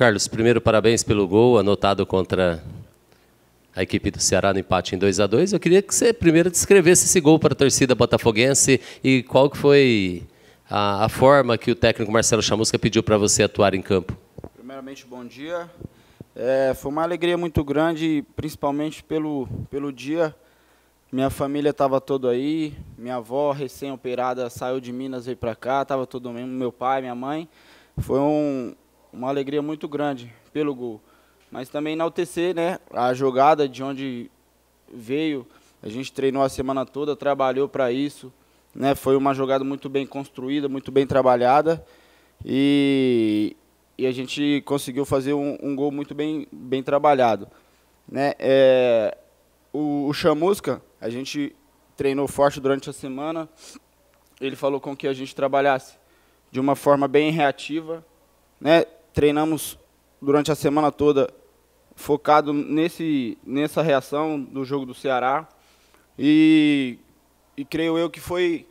Carlos, primeiro parabéns pelo gol anotado contra a equipe do Ceará no empate em 2 a 2 Eu queria que você primeiro descrevesse esse gol para a torcida botafoguense e qual que foi a, a forma que o técnico Marcelo Chamusca pediu para você atuar em campo. Primeiramente, bom dia. É, foi uma alegria muito grande, principalmente pelo, pelo dia. Minha família estava toda aí, minha avó recém-operada saiu de Minas, veio para cá, estava todo mundo, meu pai, minha mãe. Foi um, uma alegria muito grande pelo gol. Mas também enaltecer né, a jogada de onde veio. A gente treinou a semana toda, trabalhou para isso. Né, foi uma jogada muito bem construída, muito bem trabalhada. E, e a gente conseguiu fazer um, um, gol muito bem, bem trabalhado. Né? É, o, o Chamusca, a gente treinou forte durante a semana. Ele falou com que a gente trabalhasse de uma forma bem reativa, né? treinamos durante a semana toda focado nesse, nessa reação do jogo do Ceará. E, e creio eu que foi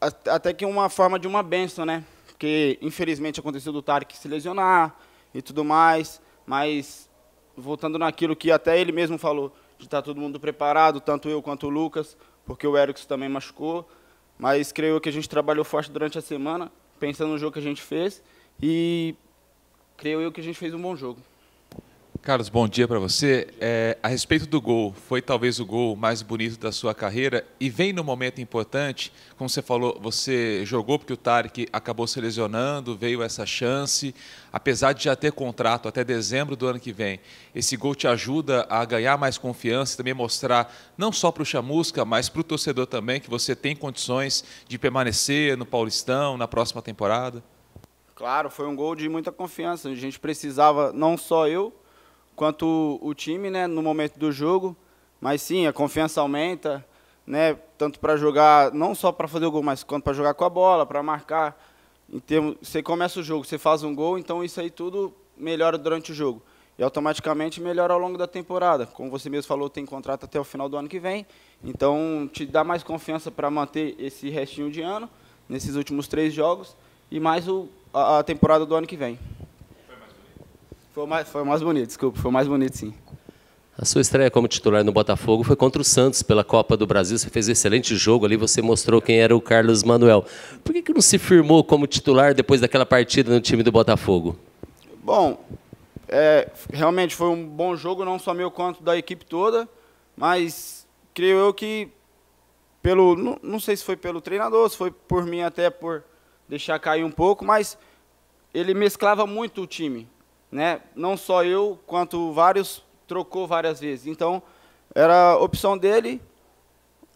até que uma forma de uma benção, né? Porque, infelizmente, aconteceu do Tarek se lesionar e tudo mais. Mas, voltando naquilo que até ele mesmo falou, de estar tá todo mundo preparado, tanto eu quanto o Lucas, porque o Erickson também machucou. Mas creio que a gente trabalhou forte durante a semana, pensando no jogo que a gente fez. E creio eu que a gente fez um bom jogo. Carlos, bom dia para você. É, a respeito do gol, foi talvez o gol mais bonito da sua carreira e vem no momento importante, como você falou, você jogou porque o Tarek acabou se lesionando, veio essa chance, apesar de já ter contrato até dezembro do ano que vem. Esse gol te ajuda a ganhar mais confiança e também mostrar, não só para o Chamusca, mas para o torcedor também, que você tem condições de permanecer no Paulistão na próxima temporada? Claro, foi um gol de muita confiança. A gente precisava, não só eu, quanto o time, né, no momento do jogo. Mas sim, a confiança aumenta, né, tanto para jogar, não só para fazer o gol, mas quanto para jogar com a bola, para marcar. Em termos, você começa o jogo, você faz um gol, então isso aí tudo melhora durante o jogo. E automaticamente melhora ao longo da temporada. Como você mesmo falou, tem contrato até o final do ano que vem. Então, te dá mais confiança para manter esse restinho de ano, nesses últimos três jogos. E mais o a, temporada do ano que vem. Foi mais bonito? Foi mais, foi mais bonito, desculpa, foi mais bonito sim. A sua estreia como titular no Botafogo foi contra o Santos pela Copa do Brasil. Você fez um excelente jogo ali, você mostrou quem era o Carlos Manuel. Por que, que não se firmou como titular depois daquela partida no time do Botafogo? Bom, é, realmente foi um bom jogo, não só meu quanto da equipe toda, mas creio eu que pelo. Não, não sei se foi pelo treinador, se foi por mim até por deixar cair um pouco, mas ele mesclava muito o time, né? Não só eu, quanto vários trocou várias vezes. Então, era opção dele,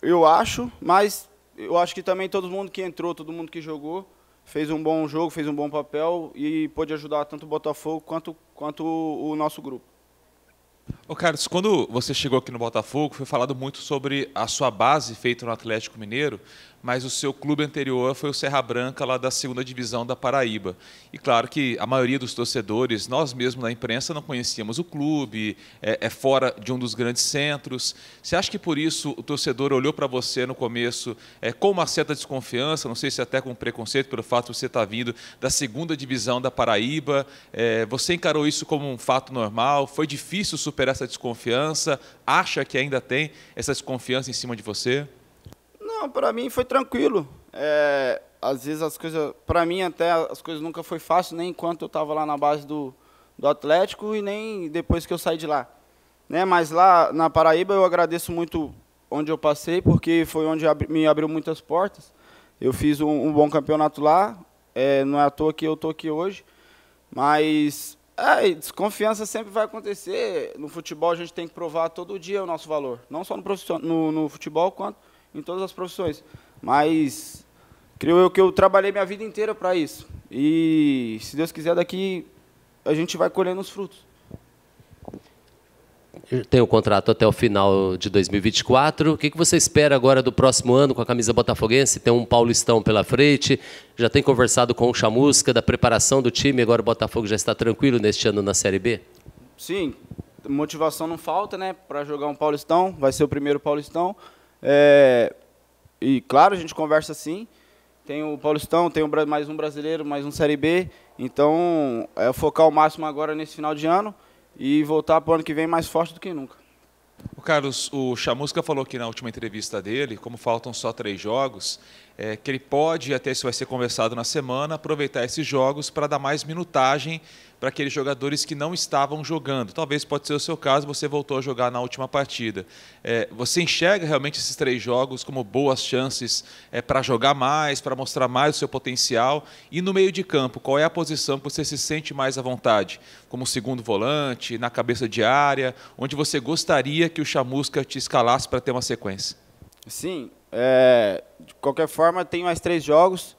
eu acho, mas eu acho que também todo mundo que entrou, todo mundo que jogou, fez um bom jogo, fez um bom papel e pôde ajudar tanto o Botafogo quanto, quanto o nosso grupo. Ô Carlos, quando você chegou aqui no Botafogo, foi falado muito sobre a sua base feita no Atlético Mineiro, mas o seu clube anterior foi o Serra Branca, lá da segunda divisão da Paraíba. E claro que a maioria dos torcedores, nós mesmos na imprensa, não conhecíamos o clube, é, é fora de um dos grandes centros. Você acha que por isso o torcedor olhou para você no começo é, com uma certa desconfiança, não sei se até com preconceito pelo fato de você estar tá vindo da segunda divisão da Paraíba? É, você encarou isso como um fato normal? Foi difícil superar essa desconfiança? Acha que ainda tem essa desconfiança em cima de você? Não, para mim foi tranquilo. É, às vezes as coisas, para mim até as coisas nunca foi fácil, nem enquanto eu estava lá na base do, do Atlético e nem depois que eu saí de lá. Né? Mas lá na Paraíba eu agradeço muito onde eu passei, porque foi onde me abriu muitas portas. Eu fiz um, um bom campeonato lá, é, não é à toa que eu tô aqui hoje, mas é, desconfiança sempre vai acontecer. No futebol a gente tem que provar todo dia o nosso valor. Não só no, no, no futebol, quanto em todas as profissões. Mas creio eu que eu trabalhei minha vida inteira para isso. E se Deus quiser, daqui a gente vai colhendo os frutos. Tem o contrato até o final de 2024. O que você espera agora do próximo ano com a camisa botafoguense? Tem um Paulistão pela frente, já tem conversado com o Chamusca da preparação do time, agora o Botafogo já está tranquilo neste ano na Série B? Sim, motivação não falta, né, para jogar um Paulistão, vai ser o primeiro Paulistão. É... E claro, a gente conversa assim, tem o Paulistão, tem mais um brasileiro, mais um Série B. Então, é focar o máximo agora nesse final de ano e voltar para o ano que vem mais forte do que nunca. O Carlos, o Chamusca falou aqui na última entrevista dele, como faltam só três jogos, é, que ele pode, até isso vai ser conversado na semana, aproveitar esses jogos para dar mais minutagem para aqueles jogadores que não estavam jogando. Talvez pode ser o seu caso, você voltou a jogar na última partida. É, você enxerga realmente esses três jogos como boas chances é, para jogar mais, para mostrar mais o seu potencial? E no meio de campo, qual é a posição que você se sente mais à vontade? Como segundo volante, na cabeça de área, onde você gostaria que o Chamusca te escalasse para ter uma sequência? Sim, é, de qualquer forma, tem mais três jogos.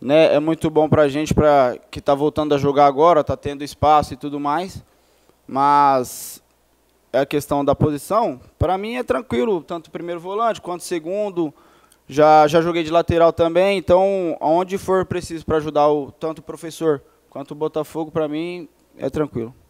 Né? É muito bom para a gente pra, que está voltando a jogar agora, está tendo espaço e tudo mais. Mas é a questão da posição. Para mim é tranquilo, tanto primeiro volante quanto segundo. Já, já joguei de lateral também, então onde for preciso para ajudar o, tanto o professor quanto o Botafogo, para mim é tranquilo.